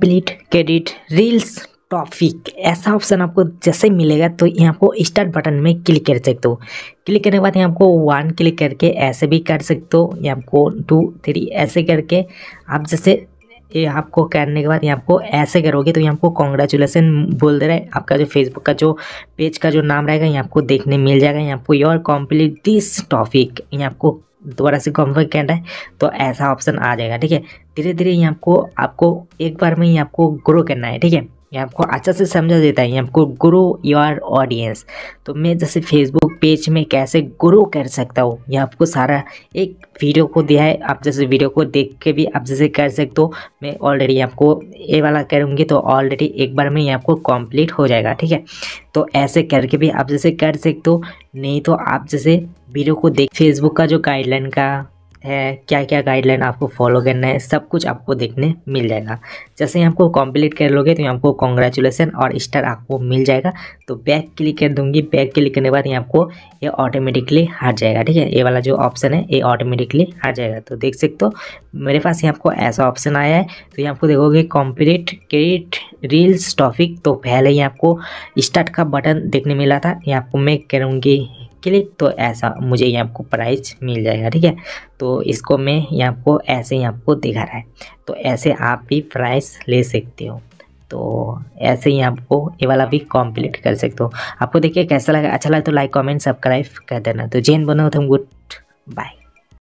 complete credit reels topic ऐसा option आपको जैसे मिलेगा तो यहाँ आपको स्टार्ट बटन में क्लिक कर सकते हो क्लिक करने के बाद यहाँ आपको वन क्लिक करके ऐसे भी कर सकते हो या आपको टू थ्री ऐसे करके आप जैसे ये आपको करने के बाद यहाँ आपको ऐसे करोगे तो यहाँ आपको कॉन्ग्रेचुलेसन बोल दे रहा है आपका जो फेसबुक का जो पेज का जो नाम रहेगा यहाँ आपको देखने मिल जाएगा यहाँ आपको योर कॉम्प्लीट दिस टॉपिक यहाँ आपको दोबारा से कॉन्फर्म करना है तो ऐसा ऑप्शन आ जाएगा ठीक है धीरे धीरे ये आपको आपको एक बार में ही आपको ग्रो करना है ठीक है ये आपको अच्छा से समझा देता है ये आपको ग्रो योर ऑडियंस तो मैं जैसे फेसबुक पेज में कैसे ग्रो कर सकता हूँ ये आपको सारा एक वीडियो को दिया है आप जैसे वीडियो को देख के भी आप जैसे कर सकते हो मैं ऑलरेडी आपको ये वाला करूँगी तो ऑलरेडी एक बार में ये आपको कंप्लीट हो जाएगा ठीक है तो ऐसे करके भी आप जैसे कर सकते हो नहीं तो आप जैसे वीडियो को देख फेसबुक का जो गाइडलाइन का है क्या क्या गाइडलाइन आपको फॉलो करना है सब कुछ आपको देखने मिल जाएगा जैसे ही आपको कंप्लीट कर लोगे तो यहाँ आपको कॉन्ग्रेचुलेसन और स्टार आपको मिल जाएगा तो बैक क्लिक कर दूंगी बैक क्लिक करने के बाद यहाँ आपको ये ऑटोमेटिकली हट जाएगा ठीक है ये वाला जो ऑप्शन है ये ऑटोमेटिकली हट जाएगा तो देख सकते हो मेरे पास यहाँ आपको ऐसा ऑप्शन आया है तो यहाँ आपको देखोगे कॉम्प्लीट क्रेडिट रील्स टॉपिक तो पहले ही आपको स्टार्ट का बटन देखने मिला था यहाँ आपको मैं करूँगी क्लिक तो ऐसा मुझे यहाँ आपको प्राइस मिल जाएगा ठीक है तो इसको मैं यहाँ आपको ऐसे ही आपको दिखा रहा है तो ऐसे आप भी प्राइस ले सकते हो तो ऐसे ही आपको ये वाला भी कंप्लीट कर सकते हो आपको देखिए कैसा लगा अच्छा लगा तो लाइक कमेंट सब्सक्राइब कर देना तो जैन बनो तुम गुड बाय